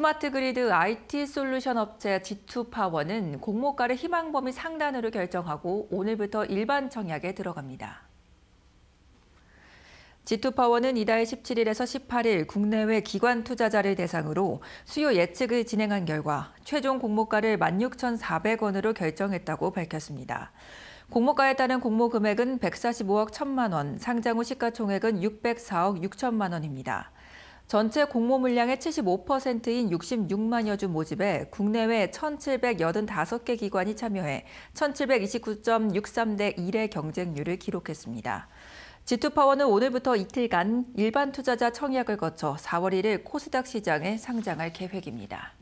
스마트 그리드 IT 솔루션 업체 G2파워는 공모가를 희망 범위 상단으로 결정하고 오늘부터 일반 청약에 들어갑니다. G2파워는 이달 17일에서 18일 국내외 기관 투자자를 대상으로 수요 예측을 진행한 결과 최종 공모가를 16,400원으로 결정했다고 밝혔습니다. 공모가에 따른 공모 금액은 145억 1천만 원, 상장 후 시가총액은 604억 6천만 원입니다. 전체 공모 물량의 75%인 66만여 주 모집에 국내외 1,785개 기관이 참여해 1,729.63대 1의 경쟁률을 기록했습니다. G2파워는 오늘부터 이틀간 일반 투자자 청약을 거쳐 4월 1일 코스닥 시장에 상장할 계획입니다.